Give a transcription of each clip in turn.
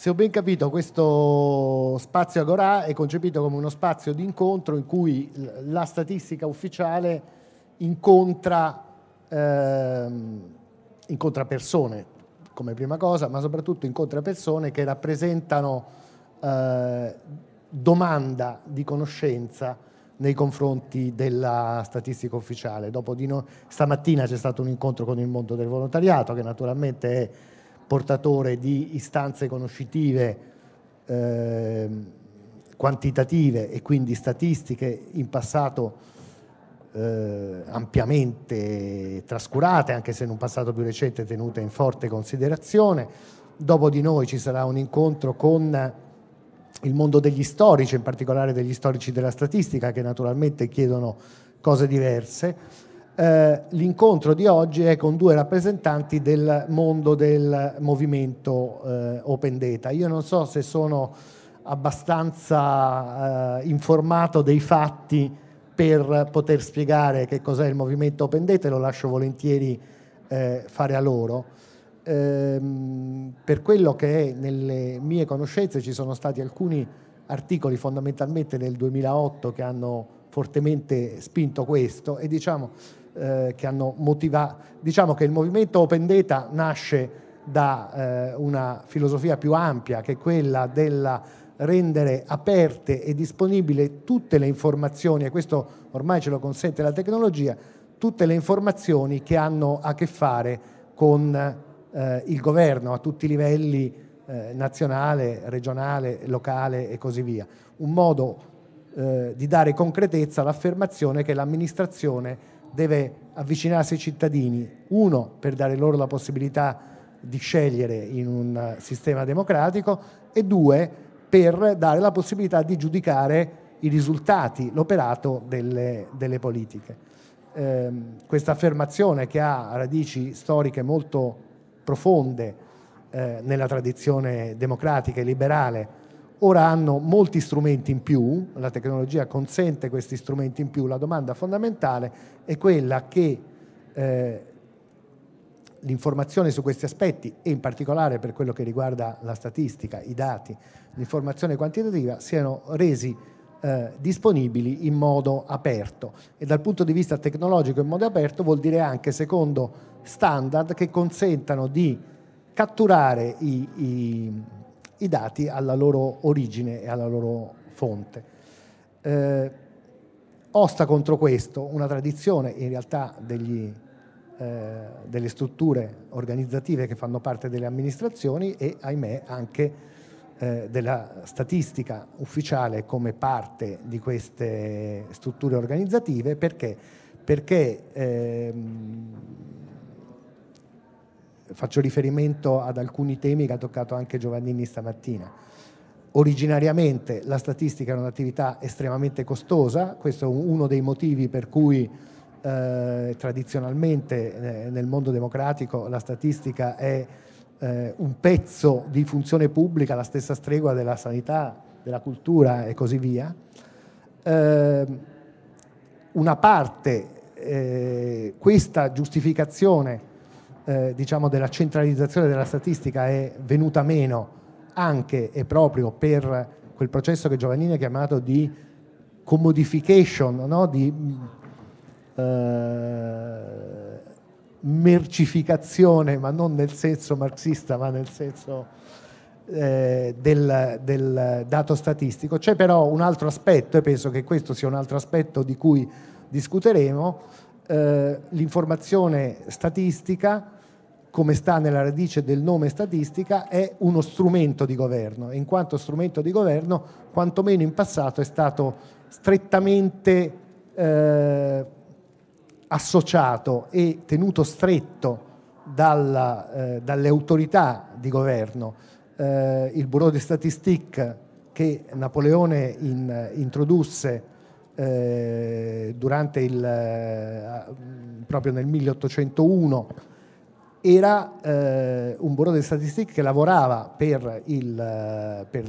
Se ho ben capito, questo spazio Agora è concepito come uno spazio di incontro in cui la statistica ufficiale incontra, ehm, incontra persone, come prima cosa, ma soprattutto incontra persone che rappresentano eh, domanda di conoscenza nei confronti della statistica ufficiale. Dopo di no, stamattina c'è stato un incontro con il mondo del volontariato, che naturalmente è portatore di istanze conoscitive eh, quantitative e quindi statistiche in passato eh, ampiamente trascurate, anche se in un passato più recente tenute in forte considerazione. Dopo di noi ci sarà un incontro con il mondo degli storici, in particolare degli storici della statistica, che naturalmente chiedono cose diverse eh, l'incontro di oggi è con due rappresentanti del mondo del movimento eh, Open Data. Io non so se sono abbastanza eh, informato dei fatti per poter spiegare che cos'è il movimento Open Data e lo lascio volentieri eh, fare a loro. Ehm, per quello che è nelle mie conoscenze ci sono stati alcuni articoli fondamentalmente nel 2008 che hanno fortemente spinto questo e diciamo eh, che hanno motivato, diciamo che il movimento Open Data nasce da eh, una filosofia più ampia che è quella della rendere aperte e disponibili tutte le informazioni, e questo ormai ce lo consente la tecnologia, tutte le informazioni che hanno a che fare con eh, il governo a tutti i livelli eh, nazionale, regionale, locale e così via. Un modo eh, di dare concretezza all'affermazione che l'amministrazione deve avvicinarsi ai cittadini, uno per dare loro la possibilità di scegliere in un eh, sistema democratico e due per dare la possibilità di giudicare i risultati, l'operato delle, delle politiche. Eh, questa affermazione che ha radici storiche molto profonde eh, nella tradizione democratica e liberale ora hanno molti strumenti in più, la tecnologia consente questi strumenti in più, la domanda fondamentale è quella che eh, l'informazione su questi aspetti e in particolare per quello che riguarda la statistica, i dati, l'informazione quantitativa siano resi eh, disponibili in modo aperto e dal punto di vista tecnologico in modo aperto vuol dire anche secondo standard che consentano di catturare i, i i dati alla loro origine e alla loro fonte. Eh, osta contro questo una tradizione in realtà degli, eh, delle strutture organizzative che fanno parte delle amministrazioni e ahimè anche eh, della statistica ufficiale come parte di queste strutture organizzative perché? Perché ehm, faccio riferimento ad alcuni temi che ha toccato anche Giovannini stamattina. Originariamente la statistica era un'attività estremamente costosa, questo è uno dei motivi per cui eh, tradizionalmente eh, nel mondo democratico la statistica è eh, un pezzo di funzione pubblica, la stessa stregua della sanità, della cultura e così via. Ehm, una parte, eh, questa giustificazione eh, diciamo della centralizzazione della statistica è venuta meno anche e proprio per quel processo che Giovannini ha chiamato di commodification, no? di eh, mercificazione, ma non nel senso marxista, ma nel senso eh, del, del dato statistico. C'è però un altro aspetto, e penso che questo sia un altro aspetto di cui discuteremo, eh, l'informazione statistica come sta nella radice del nome statistica, è uno strumento di governo in quanto strumento di governo, quantomeno in passato, è stato strettamente eh, associato e tenuto stretto dalla, eh, dalle autorità di governo. Eh, il Bureau de Statistique che Napoleone in, introdusse eh, durante il, eh, proprio nel 1801 era eh, un bureau di statistiche che lavorava per il, eh, per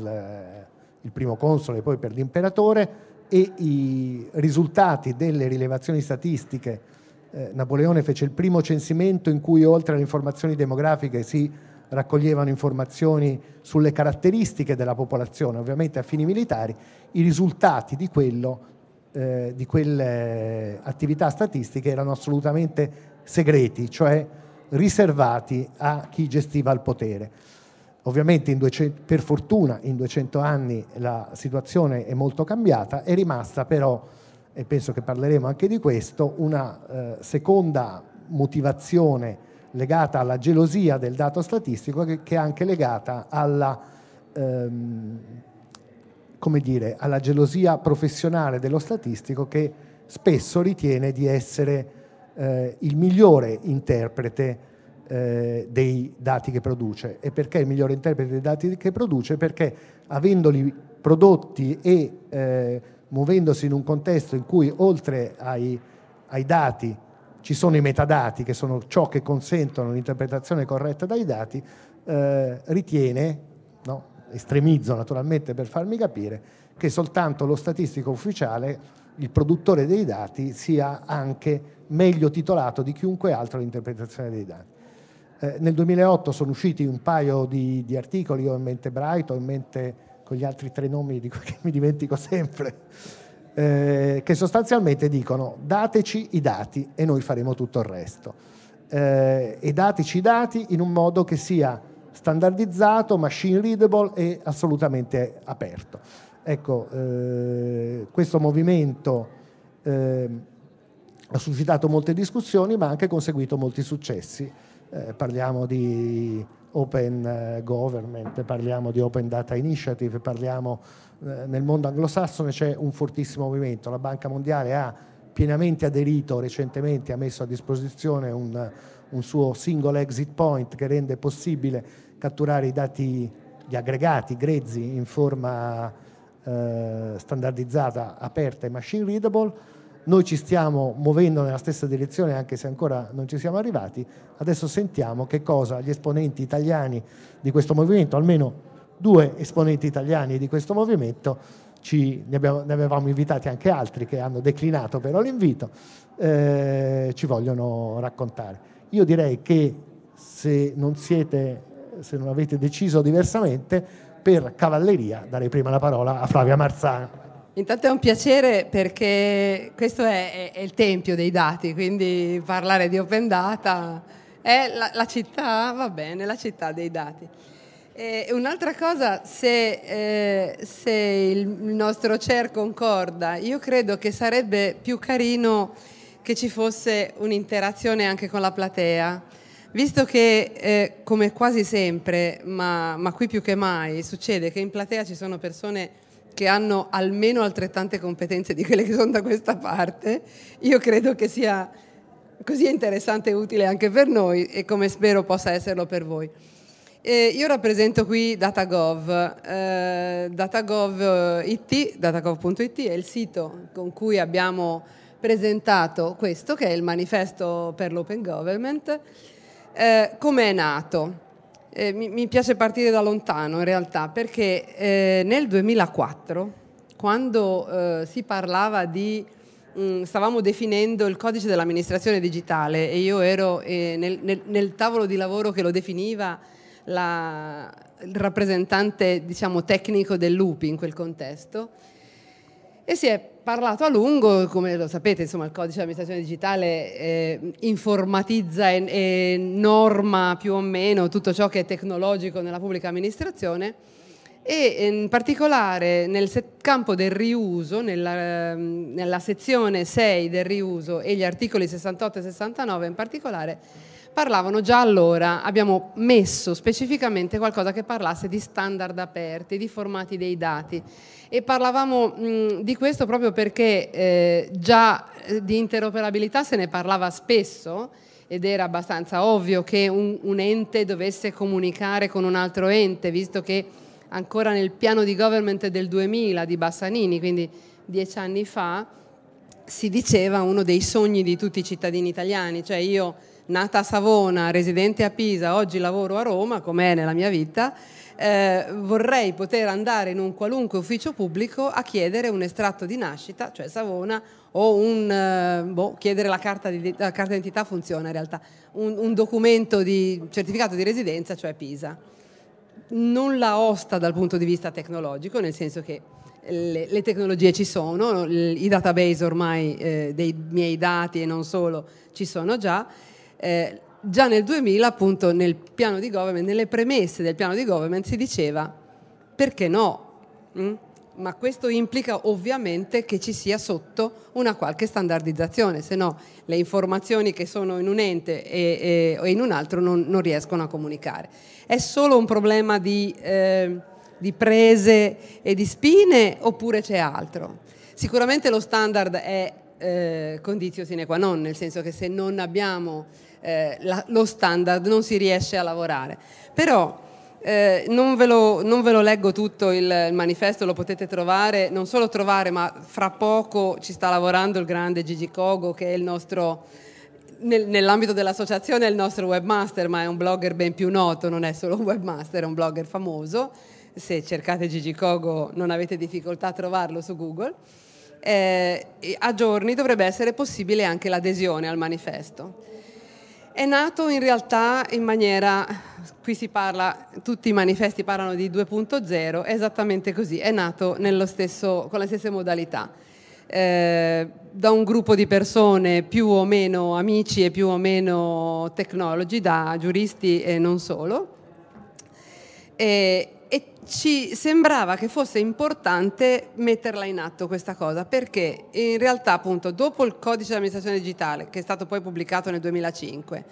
il primo console e poi per l'imperatore e i risultati delle rilevazioni statistiche. Eh, Napoleone fece il primo censimento in cui oltre alle informazioni demografiche si raccoglievano informazioni sulle caratteristiche della popolazione, ovviamente a fini militari, i risultati di, quello, eh, di quelle attività statistiche erano assolutamente segreti, cioè riservati a chi gestiva il potere. Ovviamente 200, per fortuna in 200 anni la situazione è molto cambiata, è rimasta però, e penso che parleremo anche di questo, una eh, seconda motivazione legata alla gelosia del dato statistico che, che è anche legata alla, ehm, dire, alla gelosia professionale dello statistico che spesso ritiene di essere eh, il migliore interprete eh, dei dati che produce. E perché il migliore interprete dei dati che produce? Perché avendoli prodotti e eh, muovendosi in un contesto in cui oltre ai, ai dati ci sono i metadati che sono ciò che consentono l'interpretazione corretta dai dati, eh, ritiene, no? estremizzo naturalmente per farmi capire, che soltanto lo statistico ufficiale, il produttore dei dati, sia anche meglio titolato di chiunque altro l'interpretazione dei dati. Eh, nel 2008 sono usciti un paio di, di, articoli, ho in mente Bright, ho in mente con gli altri tre nomi di cui mi dimentico sempre, eh, che sostanzialmente dicono dateci i dati e noi faremo tutto il resto. Eh, e dateci i dati in un modo che sia standardizzato, machine readable e assolutamente aperto. Ecco, eh, questo movimento ehm, ha suscitato molte discussioni ma ha anche conseguito molti successi. Eh, parliamo di open eh, government, parliamo di open data initiative, parliamo eh, nel mondo anglosassone c'è un fortissimo movimento, la Banca Mondiale ha pienamente aderito recentemente, ha messo a disposizione un, un suo single exit point che rende possibile catturare i dati, gli aggregati grezzi in forma eh, standardizzata, aperta e machine readable noi ci stiamo muovendo nella stessa direzione anche se ancora non ci siamo arrivati. Adesso sentiamo che cosa gli esponenti italiani di questo movimento, almeno due esponenti italiani di questo movimento, ci, ne, abbiamo, ne, avevamo invitati anche altri che hanno declinato però l'invito, eh, ci vogliono raccontare. Io direi che se non, siete, se non avete deciso diversamente, per cavalleria darei prima la parola a Flavia Marzano. Intanto è un piacere perché questo è, è, è il tempio dei dati, quindi parlare di open data è la, la città, va bene, la città dei dati. E un'altra cosa, se, eh, se, il nostro CER concorda, io credo che sarebbe più carino che ci fosse un'interazione anche con la platea, visto che eh, come quasi sempre, ma, ma qui più che mai, succede che in platea ci sono persone che hanno almeno altrettante competenze di quelle che sono da questa parte, io credo che sia così interessante e utile anche per noi e come spero possa esserlo per voi. E io rappresento qui Datagov, eh, datagov.it, eh, datagov.it è il sito con cui abbiamo presentato questo che è il manifesto per l'open government, eh, come è nato eh, mi, mi, piace partire da lontano in realtà, perché eh, nel 2004, quando eh, si parlava di, mh, mm, stavamo definendo il codice dell'amministrazione digitale e io ero eh, nel, nel, nel, tavolo di lavoro che lo definiva la, il rappresentante diciamo, tecnico dell'UPI in quel contesto, e si è parlato a lungo, come lo sapete, insomma, il codice amministrazione digitale eh, informatizza e, e, norma più o meno tutto ciò che è tecnologico nella pubblica amministrazione e in particolare nel campo del riuso, nella, ehm, nella sezione 6 del riuso e gli articoli 68 e 69 in particolare, parlavano già allora, abbiamo messo specificamente qualcosa che parlasse di standard aperti, di formati dei dati e parlavamo mh, di questo proprio perché eh, già eh, di interoperabilità se ne parlava spesso ed era abbastanza ovvio che un, un ente dovesse comunicare con un altro ente, visto che ancora nel piano di government del 2000 di Bassanini, quindi dieci anni fa, si diceva uno dei sogni di tutti i cittadini italiani, cioè io nata a Savona, residente a Pisa, oggi lavoro a Roma, com'è nella mia vita, eh, vorrei poter andare in un qualunque ufficio pubblico a chiedere un estratto di nascita, cioè Savona, o un, eh, boh, chiedere la carta, di, la carta d'identità funziona in realtà, un, un documento di certificato di residenza, cioè Pisa. Non la osta dal punto di vista tecnologico, nel senso che le, le, tecnologie ci sono, i database ormai eh, dei miei dati e non solo ci sono già eh, già nel 2000 appunto nel piano di government, nelle premesse del piano di government si diceva perché no? Mm? Ma questo implica ovviamente che ci sia sotto una qualche standardizzazione, se no le informazioni che sono in un ente e, e, e in un altro non, non, riescono a comunicare. È solo un problema di, eh, di prese e di spine oppure c'è altro? Sicuramente lo standard è eh, condizio sine qua non, nel senso che se non abbiamo eh, la, lo standard non si riesce a lavorare. Però eh, non, ve lo, non, ve lo, leggo tutto il, il, manifesto, lo potete trovare, non solo trovare, ma fra poco ci sta lavorando il grande Gigi Cogo che è il nostro, nell'ambito dell'associazione è il nostro webmaster, ma è un blogger ben più noto, non è solo un webmaster, è un blogger famoso. Se cercate Gigi Kogo non avete difficoltà a trovarlo su Google. Eh, a giorni dovrebbe essere possibile anche l'adesione al manifesto è nato in realtà in maniera, qui si parla, tutti i manifesti parlano di 2.0, è esattamente così, è nato stesso, con le stesse modalità. Eh, da un gruppo di persone più o meno amici e più o meno tecnologi, da giuristi e non solo. E, ci sembrava che fosse importante metterla in atto questa cosa perché in realtà appunto dopo il codice dell'amministrazione digitale che è stato poi pubblicato nel 2005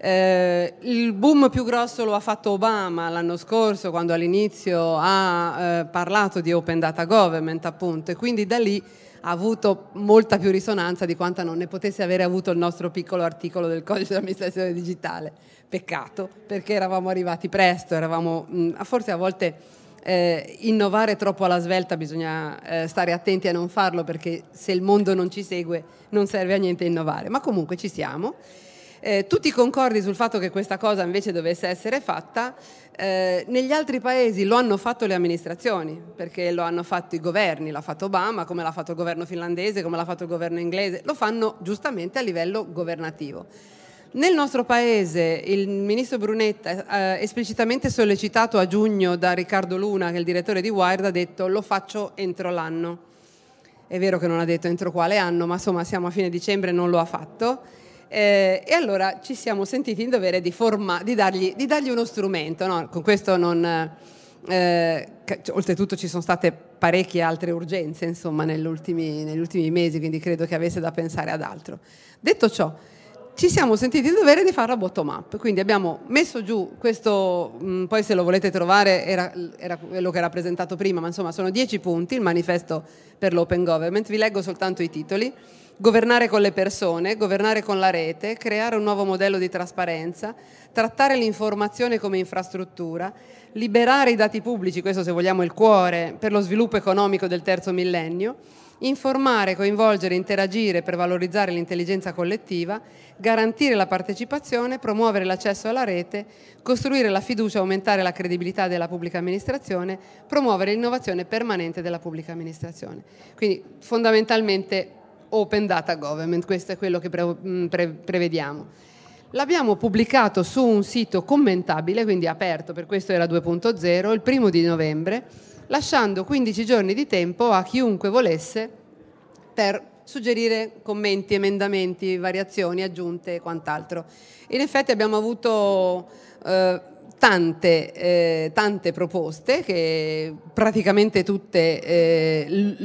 eh, il boom più grosso lo ha fatto Obama l'anno scorso quando all'inizio ha eh, parlato di open data government appunto e quindi da lì ha avuto molta più risonanza di quanto non ne potesse avere avuto il nostro piccolo articolo del codice di amministrazione digitale. Peccato, perché eravamo arrivati presto, eravamo, mm, forse a volte eh, innovare troppo alla svelta bisogna eh, stare attenti a non farlo perché se il mondo non ci segue non serve a niente innovare, ma comunque ci siamo. Eh, tutti concordi sul fatto che questa cosa invece dovesse essere fatta, eh, negli altri paesi lo hanno fatto le amministrazioni, perché lo hanno fatto i governi, l'ha fatto Obama, come l'ha fatto il governo finlandese, come l'ha fatto il governo inglese, lo fanno giustamente a livello governativo. Nel nostro paese il ministro Brunetta, eh, esplicitamente sollecitato a giugno da Riccardo Luna, che è il direttore di Wired, ha detto lo faccio entro l'anno. È vero che non ha detto entro quale anno, ma insomma siamo a fine dicembre e non lo ha fatto. Eh, e allora ci siamo sentiti in dovere di, forma, di, dargli, di dargli, uno strumento. No? Con questo non... Eh, cioè, oltretutto ci sono state parecchie altre urgenze insomma, negli, ultimi, mesi, quindi credo che avesse da pensare ad altro. Detto ciò, ci siamo sentiti in dovere di farla bottom up, quindi abbiamo messo giù questo, mh, mm, poi se lo volete trovare era, era, quello che era presentato prima, ma insomma sono dieci punti, il manifesto per l'open government, vi leggo soltanto i titoli governare con le persone, governare con la rete, creare un nuovo modello di trasparenza, trattare l'informazione come infrastruttura, liberare i dati pubblici, questo se vogliamo il cuore, per lo sviluppo economico del terzo millennio, informare, coinvolgere, interagire per valorizzare l'intelligenza collettiva, garantire la partecipazione, promuovere l'accesso alla rete, costruire la fiducia, aumentare la credibilità della pubblica amministrazione, promuovere l'innovazione permanente della pubblica amministrazione. Quindi fondamentalmente Open Data Government, questo è quello che pre- mm, pre- prevediamo. L'abbiamo pubblicato su un sito commentabile, quindi aperto, per questo era 2.0, il primo di novembre, lasciando 15 giorni di tempo a chiunque volesse per suggerire commenti, emendamenti, variazioni, aggiunte e quant'altro. In effetti abbiamo avuto eh, Tante, eh, tante, proposte, che praticamente tutte eh,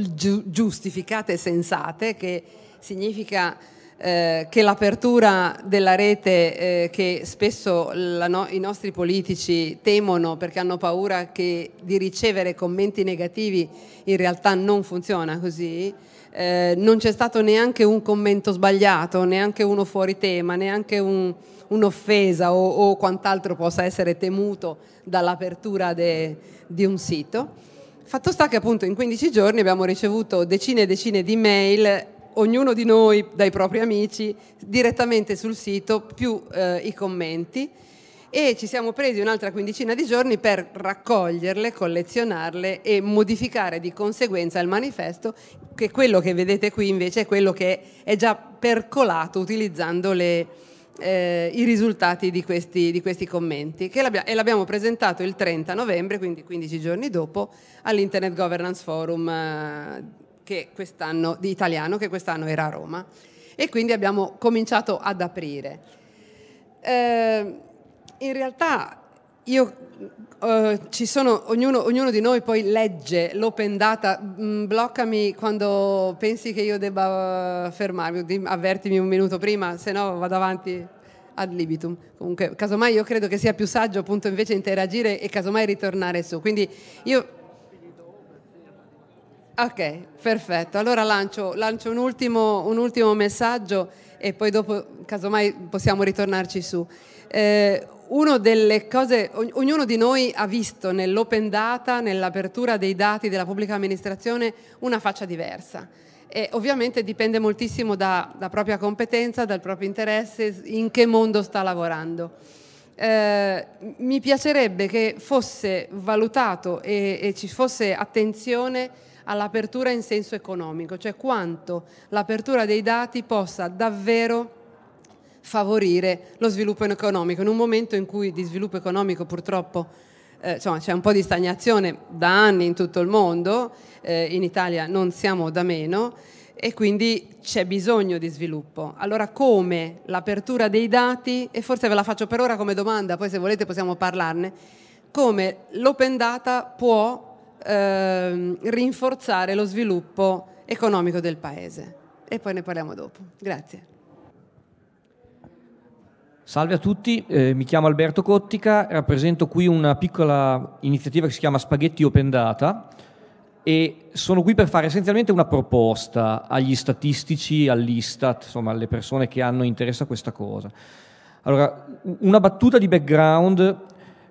giustificate e sensate, che significa eh, che l'apertura della rete eh, che spesso la, no, i nostri politici temono perché hanno paura che, di ricevere commenti negativi in realtà non funziona così. Eh, non c'è stato neanche un commento sbagliato, neanche uno fuori tema, neanche un, un'offesa o, o quant'altro possa essere temuto dall'apertura di un sito. Fatto sta che appunto in 15 giorni abbiamo ricevuto decine e decine di mail, ognuno di noi dai propri amici, direttamente sul sito, più eh, i commenti e ci siamo presi un'altra quindicina di giorni per raccoglierle, collezionarle e modificare di conseguenza il manifesto, che quello che vedete qui invece è quello che è già percolato utilizzando le, eh, i risultati di questi, di questi commenti e l'abbiamo presentato il 30 novembre, quindi 15 giorni dopo, all'Internet Governance Forum eh, di italiano che quest'anno era a Roma e quindi abbiamo cominciato ad aprire. Eh, in realtà io Uh, sono, ognuno, ognuno, di noi poi legge l'open data, mm, bloccami quando pensi che io debba eh, fermarmi, avvertimi un minuto prima, se no vado avanti ad libitum. Comunque, casomai io credo che sia più saggio appunto invece interagire e casomai ritornare su. Quindi io... Ok, perfetto. Allora lancio, lancio un, ultimo, un ultimo messaggio e poi dopo casomai possiamo ritornarci su. Eh, una delle cose, ognuno di noi ha visto nell'open data, nell'apertura dei dati della pubblica amministrazione, una faccia diversa. E ovviamente dipende moltissimo dalla propria competenza, dal proprio interesse, in che mondo sta lavorando. Eh, mi piacerebbe che fosse valutato e, e ci fosse attenzione all'apertura in senso economico, cioè quanto l'apertura dei dati possa davvero favorire lo sviluppo economico. In un momento in cui di sviluppo economico purtroppo eh, insomma, c'è un po' di stagnazione da anni in tutto il mondo, eh, in Italia non siamo da meno e quindi c'è bisogno di sviluppo. Allora come l'apertura dei dati, e forse ve la faccio per ora come domanda, poi se volete possiamo parlarne, come l'open data può Ehm, rinforzare lo sviluppo economico del Paese. E poi ne parliamo dopo. Grazie. Salve a tutti, eh, mi chiamo Alberto Cottica, rappresento qui una piccola iniziativa che si chiama Spaghetti Open Data e sono qui per fare essenzialmente una proposta agli statistici, all'Istat, insomma alle persone che hanno interesse a questa cosa. Allora, una battuta di background,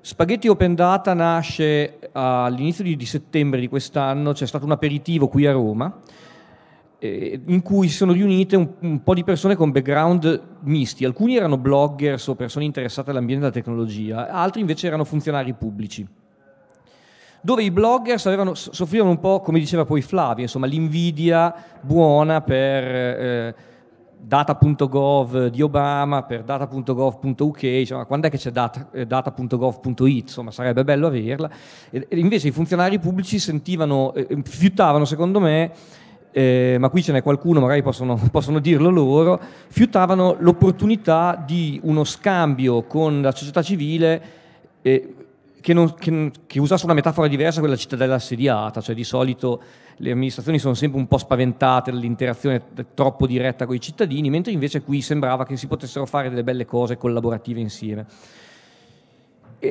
Spaghetti Open Data nasce all'inizio di settembre di quest'anno, c'è stato un aperitivo qui a Roma eh, in cui si sono riunite un, un, po' di persone con background misti. Alcuni erano bloggers o persone interessate all'ambiente della tecnologia, altri invece erano funzionari pubblici. Dove i bloggers avevano, soffrivano un po', come diceva poi Flavio, insomma, l'invidia buona per eh, data.gov di Obama, per data.gov.uk, diciamo, quando è che c'è eh, data, eh, data.gov.it, insomma, sarebbe bello averla. E, e invece i funzionari pubblici sentivano, eh, fiutavano, secondo me, eh, ma qui ce n'è qualcuno, magari possono, possono dirlo loro, fiutavano l'opportunità di uno scambio con la società civile eh, che, non, che, che, usasse una metafora diversa quella cittadella assediata, cioè di solito le amministrazioni sono sempre un po' spaventate dall'interazione troppo diretta con i cittadini, mentre invece qui sembrava che si potessero fare delle belle cose collaborative insieme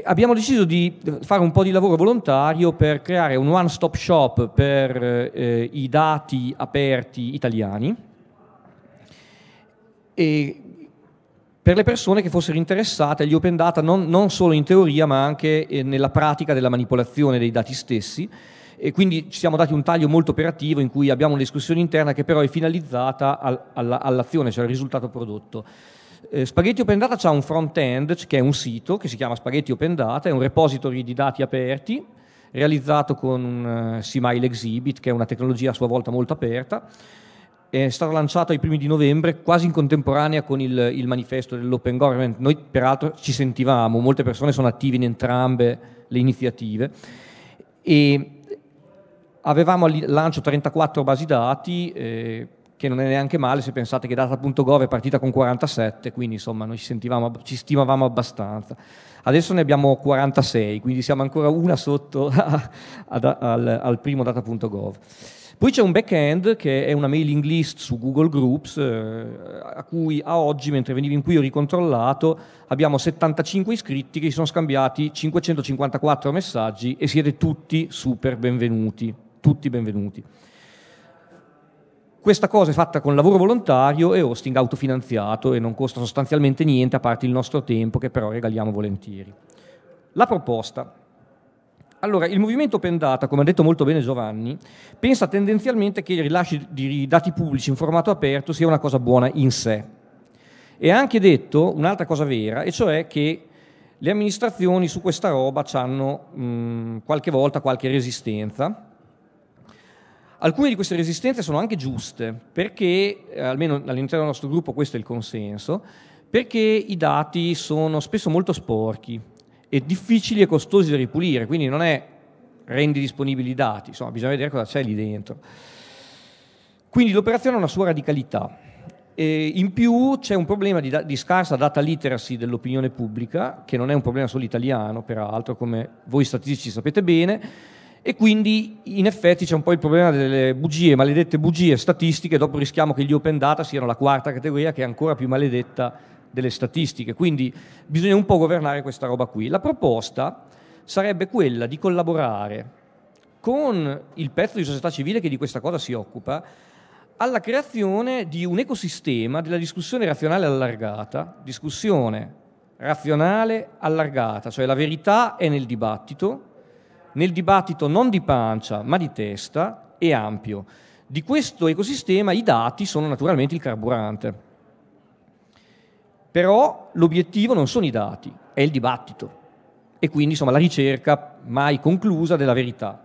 abbiamo deciso di fare un po' di lavoro volontario per creare un one stop shop per eh, i dati aperti italiani e per le persone che fossero interessate agli open data non, non solo in teoria ma anche eh, nella pratica della manipolazione dei dati stessi e quindi ci siamo dati un taglio molto operativo in cui abbiamo una discussione interna che però è finalizzata al, alla, all'azione, cioè al risultato prodotto. Eh, Spaghetti Open Data ha un front-end, che è un sito che si chiama Spaghetti Open Data, è un repository di dati aperti, realizzato con un uh, eh, CMile Exhibit, che è una tecnologia a sua volta molto aperta. È stato lanciato ai primi di novembre, quasi in contemporanea con il, il manifesto dell'Open Government. Noi peraltro ci sentivamo, molte persone sono attive in entrambe le iniziative. E avevamo al lancio 34 basi dati. Eh, che non è neanche male se pensate che data.gov è partita con 47, quindi insomma noi ci, ci stimavamo abbastanza. Adesso ne abbiamo 46, quindi siamo ancora una sotto a, a, al, al primo data.gov. Poi c'è un back-end che è una mailing list su Google Groups, eh, a cui a oggi, mentre venivo in qui, ho ricontrollato, abbiamo 75 iscritti che si sono scambiati 554 messaggi e siete tutti super benvenuti, tutti benvenuti. Questa cosa è fatta con lavoro volontario e hosting autofinanziato e non costa sostanzialmente niente a parte il nostro tempo che però regaliamo volentieri. La proposta. Allora, il movimento Open Data, come ha detto molto bene Giovanni, pensa tendenzialmente che il rilascio di dati pubblici in formato aperto sia una cosa buona in sé. E ha anche detto un'altra cosa vera, e cioè che le amministrazioni su questa roba hanno qualche volta qualche resistenza, Alcune di queste resistenze sono anche giuste, perché, eh, almeno all'interno del nostro gruppo questo è il consenso, perché i dati sono spesso molto sporchi e difficili e costosi da ripulire, quindi non è rendi disponibili i dati, insomma bisogna vedere cosa c'è lì dentro. Quindi l'operazione ha una sua radicalità. E in più c'è un problema di, di, scarsa data literacy dell'opinione pubblica, che non è un problema solo italiano, peraltro, come voi statistici sapete bene, e quindi in effetti c'è un po' il problema delle bugie, maledette bugie statistiche, dopo rischiamo che gli open data siano la quarta categoria che è ancora più maledetta delle statistiche, quindi bisogna un po' governare questa roba qui. La proposta sarebbe quella di collaborare con il pezzo di società civile che di questa cosa si occupa alla creazione di un ecosistema della discussione razionale allargata, discussione razionale allargata, cioè la verità è nel dibattito, nel dibattito non di pancia ma di testa e ampio. Di questo ecosistema i dati sono naturalmente il carburante. Però l'obiettivo non sono i dati, è il dibattito e quindi insomma, la ricerca mai conclusa della verità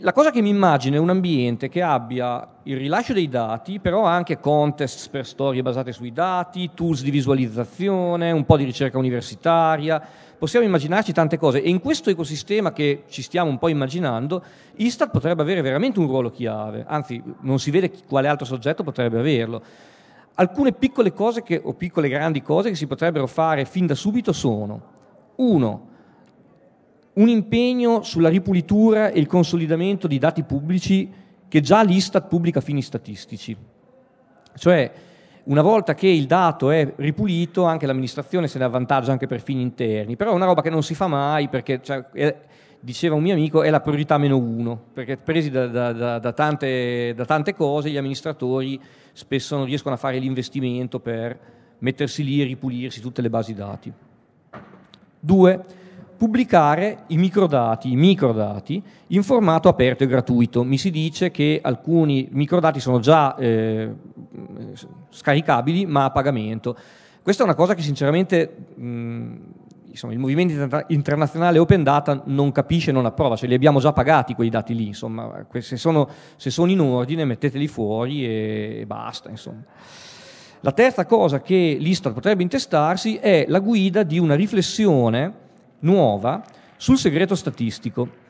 la cosa che mi immagino è un ambiente che abbia il rilascio dei dati, però anche contest per storie basate sui dati, tools di visualizzazione, un po' di ricerca universitaria, possiamo immaginarci tante cose e in questo ecosistema che ci stiamo un po' immaginando, Istat potrebbe avere veramente un ruolo chiave, anzi non si vede quale altro soggetto potrebbe averlo. Alcune piccole cose che, o piccole grandi cose che si potrebbero fare fin da subito sono, uno, un impegno sulla ripulitura e il consolidamento di dati pubblici che già l'Istat pubblica a fini statistici. Cioè, una volta che il dato è ripulito, anche l'amministrazione se ne avvantaggia anche per fini interni, però è una roba che non si fa mai perché, cioè, è, diceva un mio amico, è la priorità meno uno, perché presi da, da, da, da tante, tante cose gli amministratori spesso non riescono a fare l'investimento per mettersi lì e ripulirsi tutte le basi dati. Due, pubblicare i microdati, i microdati, in formato aperto e gratuito. Mi si dice che alcuni microdati sono già eh, scaricabili ma a pagamento. Questa è una cosa che sinceramente mh, insomma, il movimento internazionale open data non capisce, e non approva, cioè li abbiamo già pagati quei dati lì, insomma, se sono, se sono in ordine metteteli fuori e, basta. Insomma. La terza cosa che l'Istat potrebbe intestarsi è la guida di una riflessione nuova sul segreto statistico.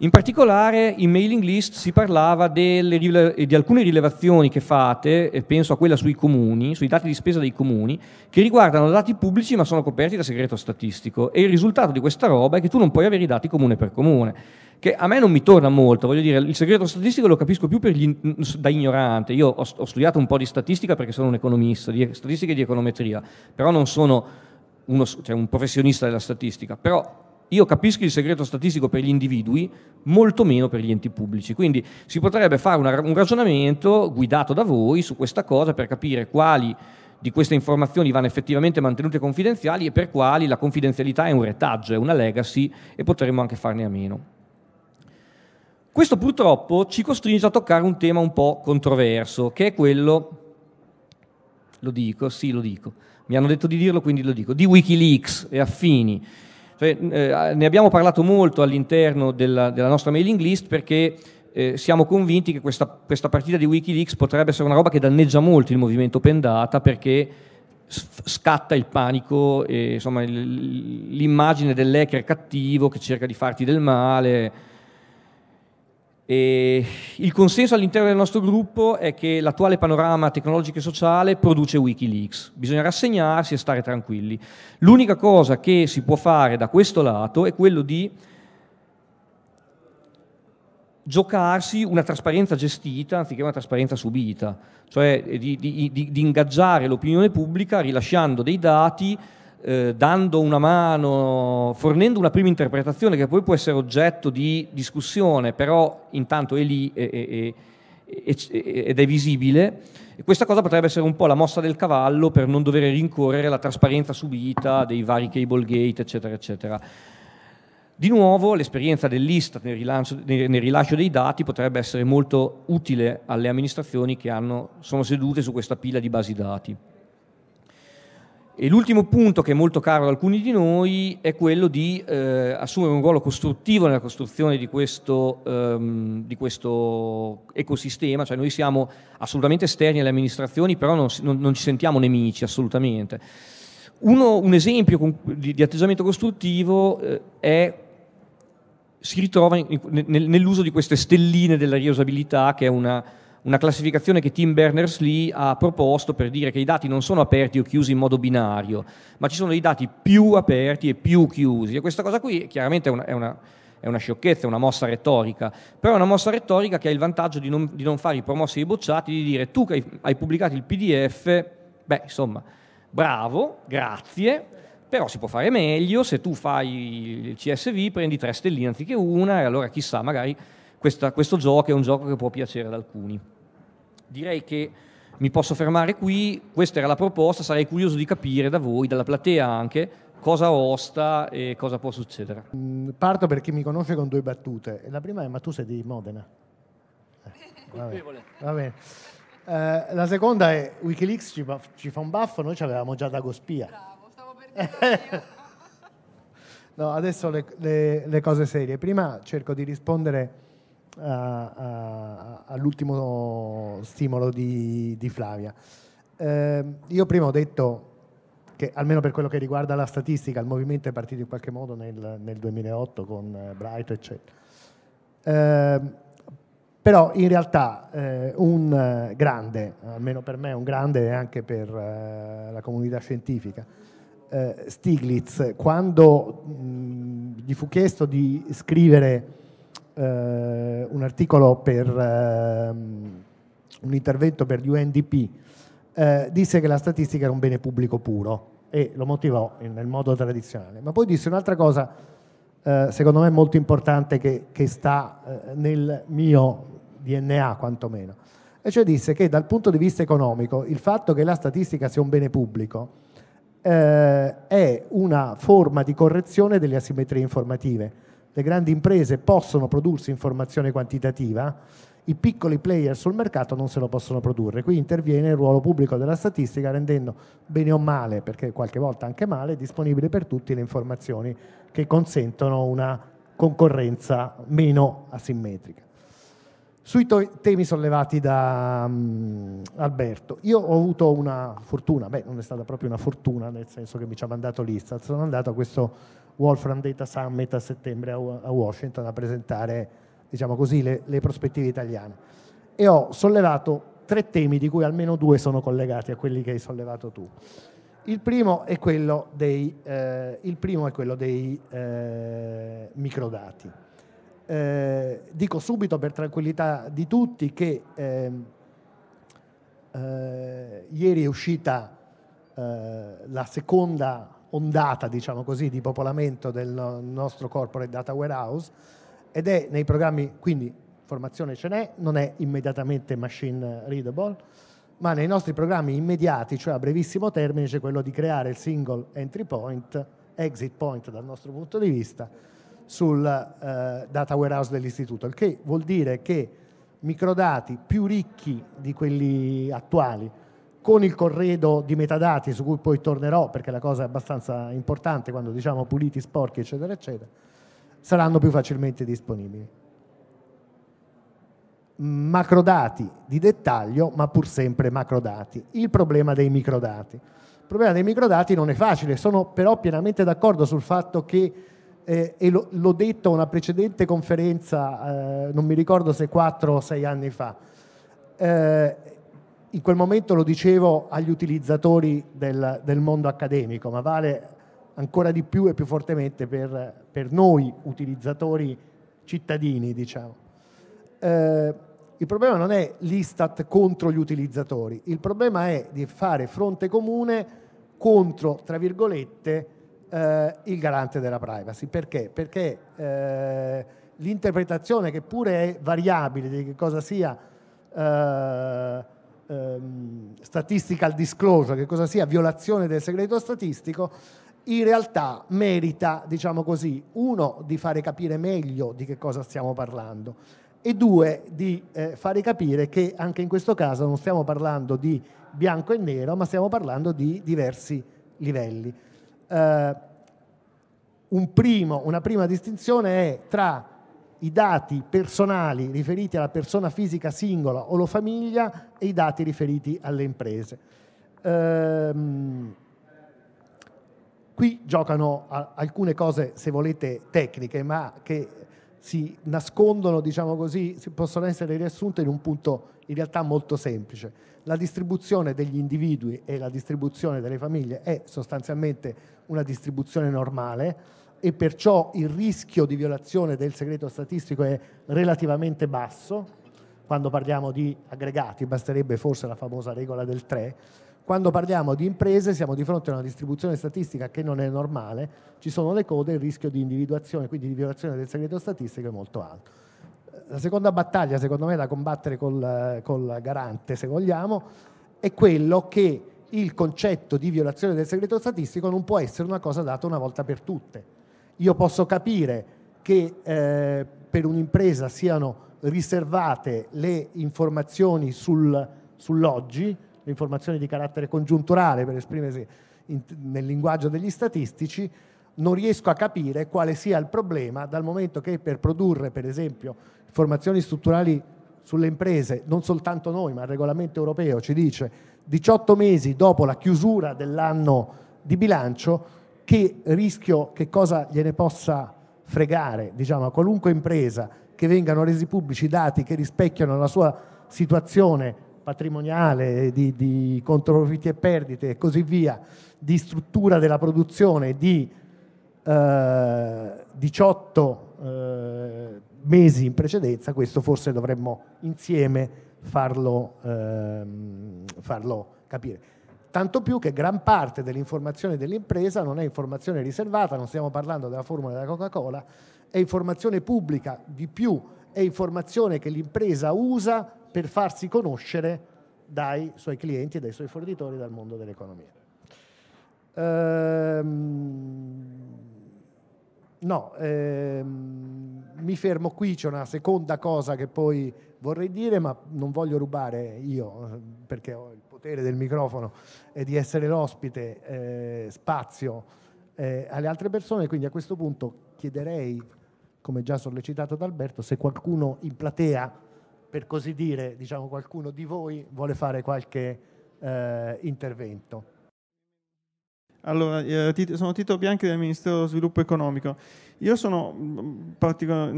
In particolare in mailing list si parlava delle, di alcune rilevazioni che fate, e penso a quella sui comuni, sui dati di spesa dei comuni, che riguardano dati pubblici ma sono coperti da segreto statistico e il risultato di questa roba è che tu non puoi avere i dati comune per comune, che a me non mi torna molto, voglio dire, il segreto statistico lo capisco più gli, da ignorante, io ho, ho studiato un po' di statistica perché sono un economista, di statistica e di econometria, però non sono uno, cioè un professionista della statistica, però io capisco il segreto statistico per gli individui, molto meno per gli enti pubblici. Quindi si potrebbe fare una, un ragionamento guidato da voi su questa cosa per capire quali di queste informazioni vanno effettivamente mantenute confidenziali e per quali la confidenzialità è un retaggio, è una legacy e potremmo anche farne a meno. Questo purtroppo ci costringe a toccare un tema un po' controverso, che è quello, lo dico, sì lo dico, mi hanno detto di dirlo, quindi lo dico, di Wikileaks e affini. Cioè, eh, ne abbiamo parlato molto all'interno della, della nostra mailing list perché eh, siamo convinti che questa, questa, partita di Wikileaks potrebbe essere una roba che danneggia molto il movimento open data perché scatta il panico, e, insomma, l'immagine dell'hacker cattivo che cerca di farti del male e il consenso all'interno del nostro gruppo è che l'attuale panorama tecnologico e sociale produce Wikileaks. Bisogna rassegnarsi e stare tranquilli. L'unica cosa che si può fare da questo lato è quello di giocarsi una trasparenza gestita anziché una trasparenza subita, cioè di, di, di, di ingaggiare l'opinione pubblica rilasciando dei dati eh, dando una mano, fornendo una prima interpretazione che poi può essere oggetto di discussione, però intanto è lì e, e, e, ed è visibile. E questa cosa potrebbe essere un po' la mossa del cavallo per non dover rincorrere la trasparenza subita dei vari cable gate, eccetera, eccetera. Di nuovo, l'esperienza dell'Istat nel, nel, rilascio dei dati potrebbe essere molto utile alle amministrazioni che hanno, sono sedute su questa pila di basi dati. E l'ultimo punto che è molto caro ad alcuni di noi è quello di eh, assumere un ruolo costruttivo nella costruzione di questo, ehm, di questo, ecosistema, cioè noi siamo assolutamente esterni alle amministrazioni, però non, non, non ci sentiamo nemici assolutamente. Uno, un esempio con, di, di, atteggiamento costruttivo eh, è, si ritrova in, nel, nell'uso di queste stelline della riusabilità, che è una, una classificazione che Tim Berners-Lee ha proposto per dire che i dati non sono aperti o chiusi in modo binario, ma ci sono dei dati più aperti e più chiusi. E questa cosa qui chiaramente è una, è una, è una sciocchezza, è una mossa retorica, però è una mossa retorica che ha il vantaggio di non, di non fare i promossi e i bocciati, di dire tu che hai, hai pubblicato il PDF, beh insomma, bravo, grazie, però si può fare meglio se tu fai il CSV, prendi tre stelline anziché una e allora chissà, magari questa, questo gioco è un gioco che può piacere ad alcuni direi che mi posso fermare qui, questa era la proposta, sarei curioso di capire da voi, dalla platea anche, cosa osta e cosa può succedere. Mm, parto per chi mi conosce con due battute. La prima è ma tu sei di Modena? Eh, vabbè. vabbè. Eh, la seconda è Wikileaks ci, ci, fa un baffo, noi ci avevamo già Dagospia. Bravo, stavo per dire No, adesso le, le, le cose serie. Prima cerco di rispondere all'ultimo stimolo di, di Flavia. Eh, io prima ho detto che almeno per quello che riguarda la statistica il movimento è partito in qualche modo nel, nel 2008 con eh, Bright eccetera. Eh, però in realtà eh, un eh, grande, almeno per me un grande e anche per eh, la comunità scientifica, Stiglitz, quando mh, gli fu chiesto di scrivere eh, un articolo per eh, un intervento per gli UNDP, eh, disse che la statistica era un bene pubblico puro e lo motivò nel modo tradizionale. Ma poi disse un'altra cosa, eh, secondo me molto importante, che, che sta eh, nel mio DNA quantomeno. E cioè disse che dal punto di vista economico il fatto che la statistica sia un bene pubblico eh, è una forma di correzione delle asimmetrie informative le grandi imprese possono prodursi informazione quantitativa, i piccoli player sul mercato non se lo possono produrre. Qui interviene il ruolo pubblico della statistica rendendo bene o male, perché qualche volta anche male, disponibile per tutti le informazioni che consentono una concorrenza meno asimmetrica. Sui temi sollevati da um, Alberto, io ho avuto una fortuna, beh non è stata proprio una fortuna nel senso che mi ci ha mandato l'Istat, sono andato a questo Wolfram Data Summit a settembre a, Washington a presentare diciamo così, le, le prospettive italiane. E ho sollevato tre temi di cui almeno due sono collegati a quelli che hai sollevato tu. Il primo è quello dei, eh, è quello dei eh, microdati. Eh, dico subito per tranquillità di tutti che ehm, eh, ieri è uscita eh, la seconda ondata, diciamo così, di popolamento del nostro corporate data warehouse ed è nei programmi, quindi formazione ce n'è, non è immediatamente machine readable, ma nei nostri programmi immediati, cioè a brevissimo termine, c'è quello di creare il single entry point, exit point dal nostro punto di vista, sul eh, data warehouse dell'istituto, il che vuol dire che microdati più ricchi di quelli attuali, con il corredo di metadati su cui poi tornerò perché la cosa è abbastanza importante quando diciamo puliti, sporchi eccetera eccetera, saranno più facilmente disponibili. Macrodati di dettaglio ma pur sempre macrodati. Il problema dei microdati. Il problema dei microdati non è facile, sono però pienamente d'accordo sul fatto che eh, e lo, l'ho detto a una precedente conferenza, eh, non mi ricordo se 4 o 6 anni fa, eh, in quel momento lo dicevo agli utilizzatori del, del mondo accademico, ma vale ancora di più e più fortemente per, per noi utilizzatori cittadini, diciamo. Eh, il problema non è l'Istat contro gli utilizzatori, il problema è di fare fronte comune contro, tra virgolette, eh, il garante della privacy. Perché? Perché eh, l'interpretazione, che pure è variabile di che cosa sia eh, ehm, statistical disclosure, che cosa sia violazione del segreto statistico, in realtà merita, diciamo così, uno di fare capire meglio di che cosa stiamo parlando e due di eh, fare capire che anche in questo caso non stiamo parlando di bianco e nero, ma stiamo parlando di diversi livelli. Eh, un primo, una prima distinzione è tra i dati personali riferiti alla persona fisica singola o la famiglia e i dati riferiti alle imprese. Ehm, qui giocano alcune cose, se volete, tecniche, ma che si nascondono, diciamo così, possono essere riassunte in un punto in realtà molto semplice. La distribuzione degli individui e la distribuzione delle famiglie è sostanzialmente una distribuzione normale, e perciò il rischio di violazione del segreto statistico è relativamente basso, quando parliamo di aggregati basterebbe forse la famosa regola del 3, quando parliamo di imprese siamo di fronte a una distribuzione statistica che non è normale, ci sono le code, il rischio di individuazione, quindi di violazione del segreto statistico è molto alto. La seconda battaglia, secondo me, da combattere col, col garante, se vogliamo, è quello che il concetto di violazione del segreto statistico non può essere una cosa data una volta per tutte io posso capire che eh, per un'impresa siano riservate le informazioni sul, sull'oggi, le informazioni di carattere congiunturale per esprimersi in, nel linguaggio degli statistici, non riesco a capire quale sia il problema dal momento che per produrre, per esempio, informazioni strutturali sulle imprese, non soltanto noi, ma il regolamento europeo ci dice 18 mesi dopo la chiusura dell'anno di bilancio, che rischio, che cosa gliene possa fregare diciamo, a qualunque impresa che vengano resi pubblici dati che rispecchiano la sua situazione patrimoniale, di, di controprofitti e perdite e così via, di struttura della produzione di eh, 18 eh, mesi in precedenza, questo forse dovremmo insieme farlo, ehm, farlo capire tanto più che gran parte dell'informazione dell'impresa non è informazione riservata, non stiamo parlando della formula della Coca-Cola, è informazione pubblica, di più è informazione che l'impresa usa per farsi conoscere dai suoi clienti, dai suoi fornitori, dal mondo dell'economia. Ehm, no, ehm, mi fermo qui, c'è una seconda cosa che poi vorrei dire, ma non voglio rubare io, eh, perché ho il potere del microfono e di essere l'ospite, eh, spazio eh, alle altre persone, quindi a questo punto chiederei, come già sollecitato da Alberto, se qualcuno in platea, per così dire, diciamo qualcuno di voi vuole fare qualche eh, intervento. Allora, eh, sono Tito Bianchi del Ministero dello Sviluppo Economico. Io sono mm,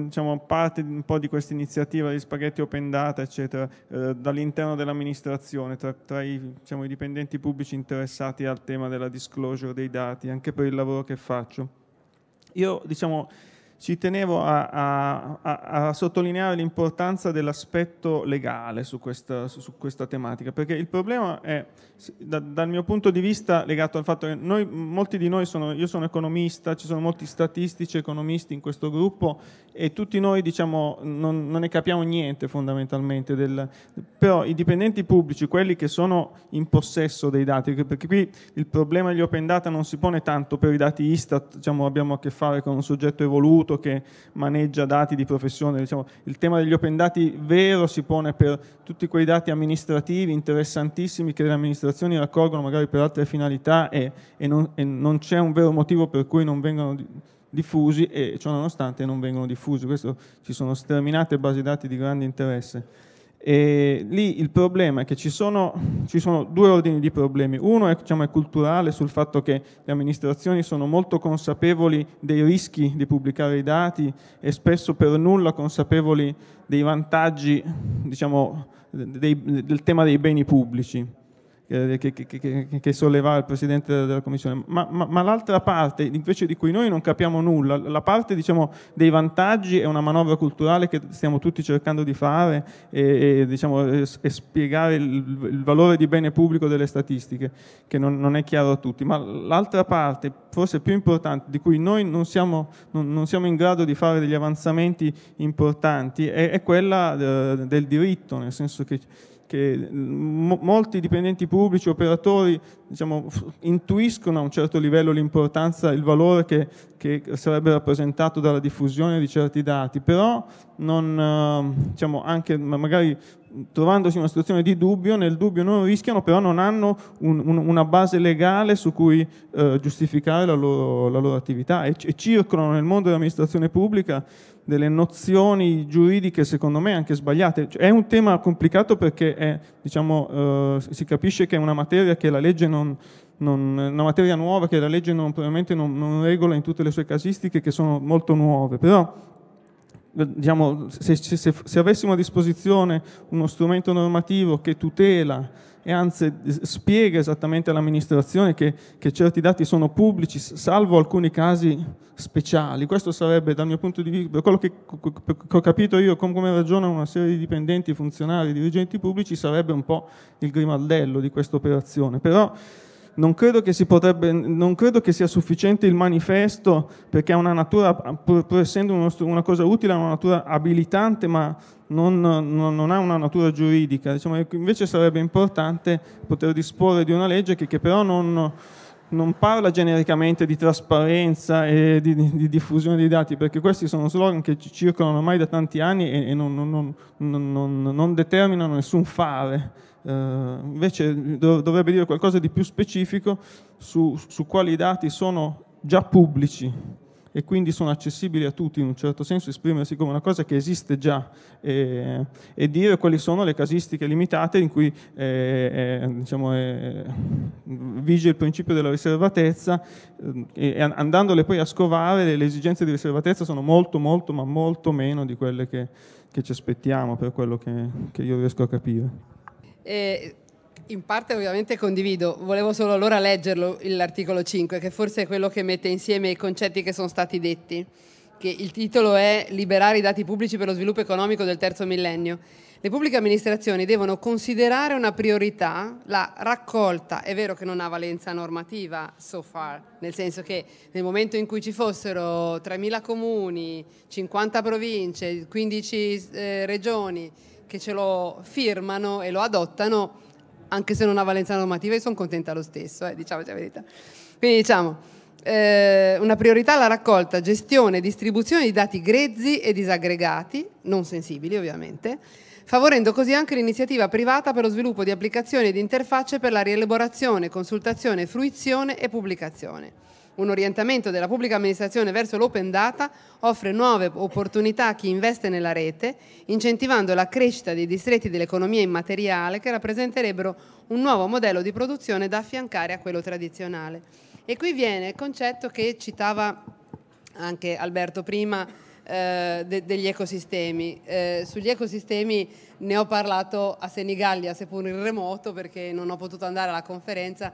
diciamo, parte un po' di questa iniziativa di spaghetti open data, eccetera, eh, dall'interno dell'amministrazione, tra, tra i, diciamo, i, dipendenti pubblici interessati al tema della disclosure dei dati, anche per il lavoro che faccio. Io, diciamo, ci tenevo a, a, a, a sottolineare l'importanza dell'aspetto legale su questa, su questa, tematica, perché il problema è, da, dal mio punto di vista, legato al fatto che noi, molti di noi, sono, io sono economista, ci sono molti statistici economisti in questo gruppo e tutti noi diciamo, non, non ne capiamo niente fondamentalmente, del, però i dipendenti pubblici, quelli che sono in possesso dei dati, perché qui il problema degli open data non si pone tanto per i dati ISTAT, diciamo, abbiamo a che fare con un soggetto evoluto, istituto che maneggia dati di professione. Diciamo, il tema degli open dati vero si pone per tutti quei dati amministrativi interessantissimi che le amministrazioni raccolgono magari per altre finalità e, e non, non c'è un vero motivo per cui non vengano diffusi e ciò nonostante non vengono diffusi. Questo ci sono sterminate basi dati di grande interesse. E lì il problema è che ci sono, ci sono due ordini di problemi. Uno è, diciamo, è, culturale sul fatto che le amministrazioni sono molto consapevoli dei rischi di pubblicare i dati e spesso per nulla consapevoli dei vantaggi diciamo, dei, del tema dei beni pubblici. Eh, che, che, che, che, sollevava il Presidente della Commissione, ma, ma, ma l'altra parte invece di cui noi non capiamo nulla, la parte diciamo, dei vantaggi è una manovra culturale che stiamo tutti cercando di fare e, e, diciamo, e, spiegare il, il, valore di bene pubblico delle statistiche, che non, non, è chiaro a tutti, ma l'altra parte forse più importante di cui noi non siamo, non, non siamo in grado di fare degli avanzamenti importanti è, è quella eh, del diritto, nel senso che che mo molti dipendenti pubblici, operatori, diciamo, intuiscono a un certo livello l'importanza, il valore che, che, sarebbe rappresentato dalla diffusione di certi dati, però non, eh, diciamo, anche magari trovandosi in una situazione di dubbio, nel dubbio non rischiano, però non hanno un, un, una base legale su cui eh, giustificare la loro, la loro attività e, e circolano nel mondo dell'amministrazione pubblica delle nozioni giuridiche secondo me anche sbagliate. Cioè, è un tema complicato perché è, diciamo, eh, si capisce che è una materia che la legge non, non, una materia nuova che la legge non, probabilmente non, non, regola in tutte le sue casistiche che sono molto nuove, però eh, diciamo, se, se, se, se avessimo a disposizione uno strumento normativo che tutela e anzi spiega esattamente all'amministrazione che, che, certi dati sono pubblici, salvo alcuni casi speciali. Questo sarebbe, dal mio punto di vista, quello che, che ho capito io, come ragionano una serie di dipendenti, funzionari, dirigenti pubblici, sarebbe un po' il grimaldello di questa operazione. Però non credo, potrebbe, non credo, che sia sufficiente il manifesto perché ha una natura, pur, pur essendo uno, una cosa utile, ha una natura abilitante ma non, non, non ha una natura giuridica. Diciamo, invece sarebbe importante poter disporre di una legge che, che però non, parla genericamente di trasparenza e di, di, di, diffusione dei dati, perché questi sono slogan che circolano ormai da tanti anni e, e non determinano nessun fare eh, invece dovrebbe dire qualcosa di più specifico su, su quali dati sono già pubblici e quindi sono accessibili a tutti in un certo senso, esprimersi come una cosa che esiste già e, e dire quali sono le casistiche limitate in cui eh, eh, diciamo, eh, vige il principio della riservatezza eh, e andandole poi a scovare le, le, esigenze di riservatezza sono molto molto ma molto meno di quelle che, che ci aspettiamo per quello che, che io riesco a capire. Eh, in parte ovviamente condivido, volevo solo allora leggerlo l'articolo 5, che forse è quello che mette insieme i concetti che sono stati detti, che il titolo è Liberare i dati pubblici per lo sviluppo economico del terzo millennio. Le pubbliche amministrazioni devono considerare una priorità la raccolta, è vero che non ha valenza normativa so far, nel senso che nel momento in cui ci fossero 3.000 comuni, 50 province, 15 eh, regioni, che ce lo firmano e lo adottano, anche se non ha valenza normativa, e sono contenta lo stesso, eh, diciamoci la verità. Quindi diciamo, eh, una priorità alla raccolta, gestione e distribuzione di dati grezzi e disaggregati, non sensibili ovviamente, favorendo così anche l'iniziativa privata per lo sviluppo di applicazioni ed interfacce per la rielaborazione, consultazione, fruizione e pubblicazione. Un orientamento della pubblica amministrazione verso l'open data offre nuove opportunità a chi investe nella rete, incentivando la crescita dei distretti dell'economia immateriale che rappresenterebbero un nuovo modello di produzione da affiancare a quello tradizionale. E qui viene il concetto che citava anche Alberto prima eh, de degli ecosistemi. Eh, sugli ecosistemi ne ho parlato a Senigallia, seppur in remoto, perché non ho potuto andare alla conferenza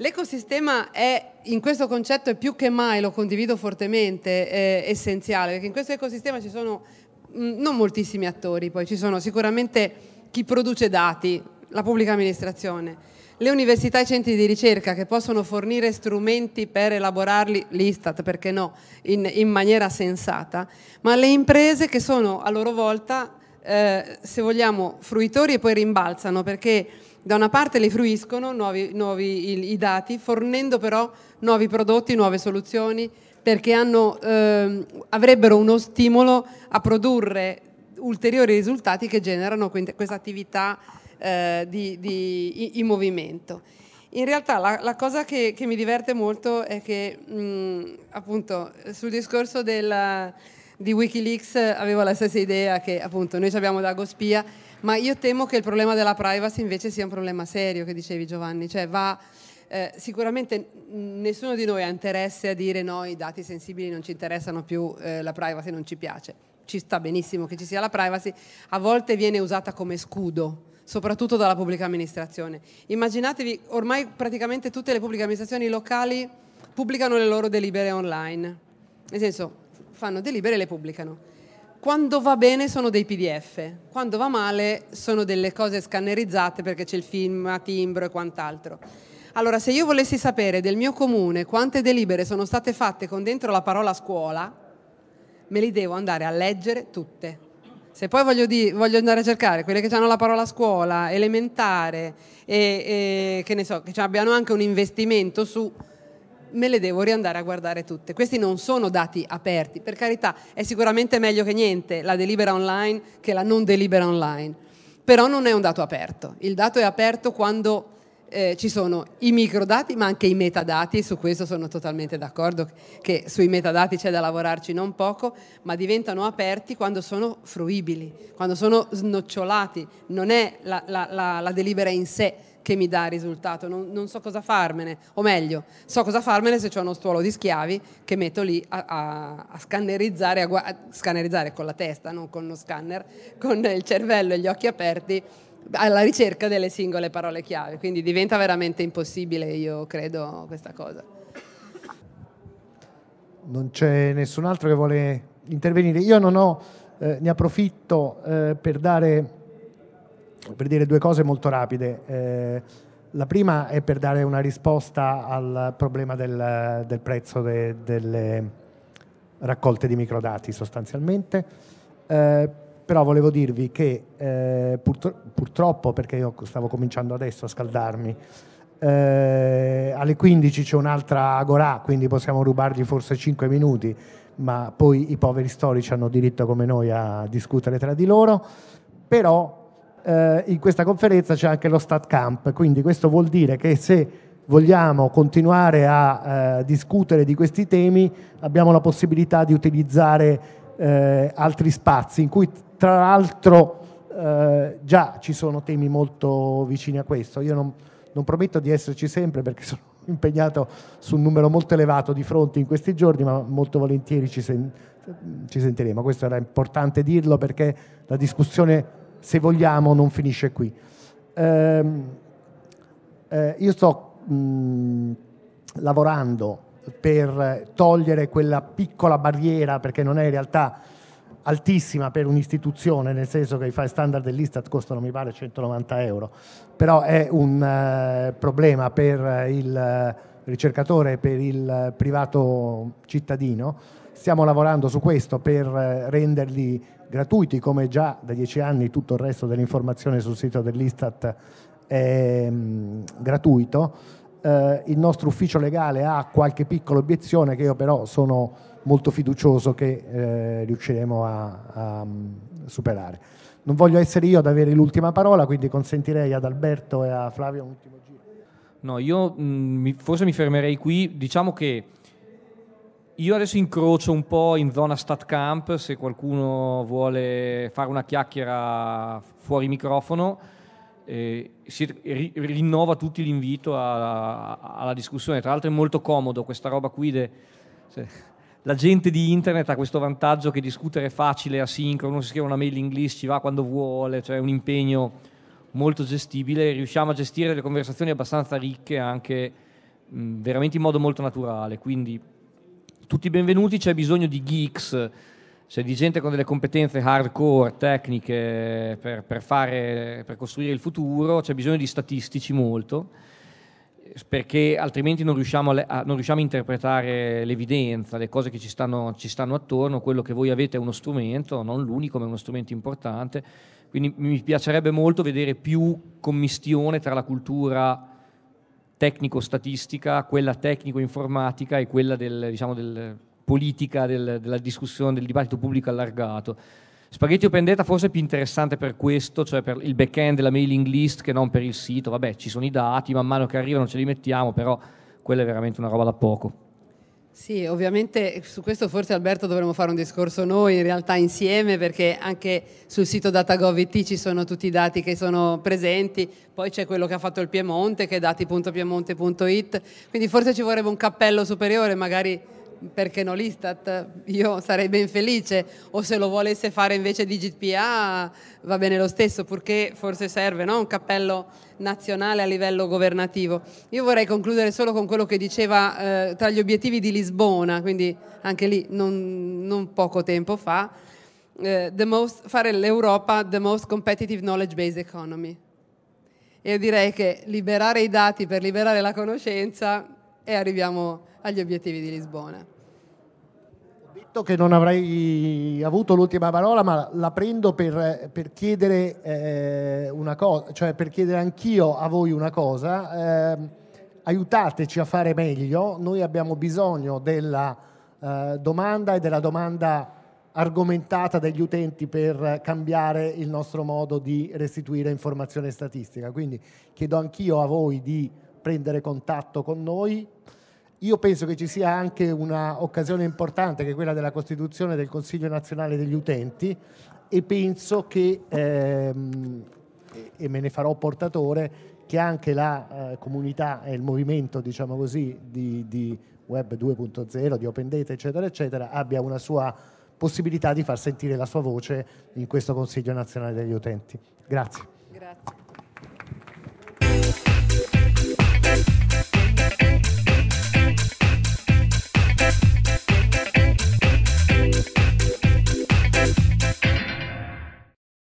L'ecosistema è in questo concetto è più che mai, lo condivido fortemente, eh, essenziale, perché in questo ecosistema ci sono mh, mm, non moltissimi attori, poi ci sono sicuramente chi produce dati, la pubblica amministrazione, le università e i centri di ricerca che possono fornire strumenti per elaborarli, l'Istat perché no, in, in maniera sensata, ma le imprese che sono a loro volta, eh, se vogliamo, fruitori e poi rimbalzano perché da una parte le fruiscono nuovi, nuovi i, i, dati, fornendo però nuovi prodotti, nuove soluzioni, perché hanno, eh, avrebbero uno stimolo a produrre ulteriori risultati che generano questa attività eh, di, di, in movimento. In realtà la, la cosa che, che, mi diverte molto è che mh, mm, appunto sul discorso della, di Wikileaks avevo la stessa idea che appunto noi abbiamo Dagospia ma io temo che il problema della privacy invece sia un problema serio che dicevi Giovanni, cioè va... Eh, sicuramente nessuno di noi ha interesse a dire no, i dati sensibili non ci interessano più, eh, la privacy non ci piace. Ci sta benissimo che ci sia la privacy, a volte viene usata come scudo, soprattutto dalla pubblica amministrazione. Immaginatevi, ormai praticamente tutte le pubbliche amministrazioni locali pubblicano le loro delibere online, nel senso fanno delibere e le pubblicano quando va bene sono dei PDF, quando va male sono delle cose scannerizzate perché c'è il film a timbro e quant'altro. Allora, se io volessi sapere del mio comune quante delibere sono state fatte con dentro la parola scuola, me li devo andare a leggere tutte. Se poi voglio, di, voglio andare a cercare quelle che hanno la parola scuola, elementare, e, e che ne so, che abbiano anche un investimento su me le devo riandare a guardare tutte. Questi non sono dati aperti, per carità, è sicuramente meglio che niente la delibera online che la non delibera online, però non è un dato aperto. Il dato è aperto quando eh, ci sono i microdati ma anche i metadati, su questo sono totalmente d'accordo che sui metadati c'è da lavorarci non poco, ma diventano aperti quando sono fruibili, quando sono snocciolati, non è la, la, la, la delibera in sé che mi dà risultato, non, non, so cosa farmene, o meglio, so cosa farmene se ho uno stuolo di schiavi che metto lì a, a, a scannerizzare, a, a scannerizzare con la testa, non con uno scanner, con il cervello e gli occhi aperti alla ricerca delle singole parole chiave, quindi diventa veramente impossibile, io credo, questa cosa. Non c'è nessun altro che vuole intervenire. Io non ho, eh, ne approfitto eh, per dare per dire due cose molto rapide. Eh, la prima è per dare una risposta al problema del, del prezzo de, delle raccolte di microdati sostanzialmente, eh, però volevo dirvi che eh, purtro- purtroppo, perché io stavo cominciando adesso a scaldarmi, eh, alle 15 c'è un'altra agora, quindi possiamo rubargli forse 5 minuti, ma poi i poveri storici hanno diritto come noi a discutere tra di loro, però eh, in questa conferenza c'è anche lo StatCamp, quindi questo vuol dire che se vogliamo continuare a eh, discutere di questi temi abbiamo la possibilità di utilizzare eh, altri spazi in cui tra l'altro eh, già ci sono temi molto vicini a questo. Io non, non prometto di esserci sempre perché sono impegnato su un numero molto elevato di fronti in questi giorni, ma molto volentieri ci, sen- ci sentiremo. Questo era importante dirlo perché la discussione se vogliamo, non finisce qui. Eh, eh, io sto mh, mm, lavorando per togliere quella piccola barriera, perché non è in realtà altissima per un'istituzione, nel senso che i file standard dell'Istat costano mi pare 190 euro, però è un eh, problema per il ricercatore per il privato cittadino. Stiamo lavorando su questo per renderli gratuiti come già da dieci anni tutto il resto dell'informazione sul sito dell'Istat è mm, gratuito. Eh, il nostro ufficio legale ha qualche piccola obiezione che io però sono molto fiducioso che eh, riusciremo a, a mm, superare. Non voglio essere io ad avere l'ultima parola, quindi consentirei ad Alberto e a Flavio un ultimo giro. No, io mh, mm, forse mi fermerei qui. Diciamo che io adesso incrocio un po' in zona StatCamp, se qualcuno vuole fare una chiacchiera fuori microfono, eh, si ri- rinnova tutti l'invito a- a- alla discussione. Tra l'altro è molto comodo questa roba qui, de- cioè, la gente di internet ha questo vantaggio che discutere è facile, asincrono, si scrive una mail in inglese, ci va quando vuole, cioè è un impegno molto gestibile, riusciamo a gestire le conversazioni abbastanza ricche anche mh, veramente in modo molto naturale, quindi tutti benvenuti, c'è bisogno di geeks, cioè di gente con delle competenze hardcore, tecniche per, per, fare, per costruire il futuro, c'è bisogno di statistici molto, perché altrimenti non riusciamo a, a, non riusciamo a interpretare l'evidenza, le cose che ci stanno, ci stanno attorno, quello che voi avete è uno strumento, non l'unico, ma è uno strumento importante. Quindi mi piacerebbe molto vedere più commistione tra la cultura tecnico-statistica, quella tecnico-informatica e quella del, diciamo, del politica, del, della discussione, del dibattito pubblico allargato. Spaghetti Open Data forse è più interessante per questo, cioè per il back-end della mailing list che non per il sito. Vabbè, ci sono i dati, man mano che arrivano ce li mettiamo, però quella è veramente una roba da poco. Sì, ovviamente su questo forse Alberto dovremmo fare un discorso noi in realtà insieme perché anche sul sito DataGovIT ci sono tutti i dati che sono presenti, poi c'è quello che ha fatto il Piemonte che è dati.piemonte.it, quindi forse ci vorrebbe un cappello superiore magari perché no l'Istat? Io sarei ben felice, o se lo volesse fare invece di GPA va bene lo stesso, purché forse serve no? un cappello nazionale a livello governativo. Io vorrei concludere solo con quello che diceva eh, tra gli obiettivi di Lisbona, quindi anche lì non, non poco tempo fa, eh, most, fare l'Europa the most competitive knowledge based economy. Io direi che liberare i dati per liberare la conoscenza e arriviamo agli obiettivi di Lisbona. Ho detto che non avrei avuto l'ultima parola, ma la prendo per, per chiedere eh, una cosa, cioè per chiedere anch'io a voi una cosa. Eh, aiutateci a fare meglio, noi abbiamo bisogno della eh, domanda e della domanda argomentata dagli utenti per cambiare il nostro modo di restituire informazione statistica. Quindi chiedo anch'io a voi di prendere contatto con noi io penso che ci sia anche un'occasione importante che è quella della costituzione del Consiglio nazionale degli utenti e penso che, ehm, e me ne farò portatore, che anche la eh, comunità e il movimento diciamo così, di, di Web 2.0, di Open Data, eccetera, eccetera, abbia una sua possibilità di far sentire la sua voce in questo Consiglio nazionale degli utenti. Grazie. Grazie.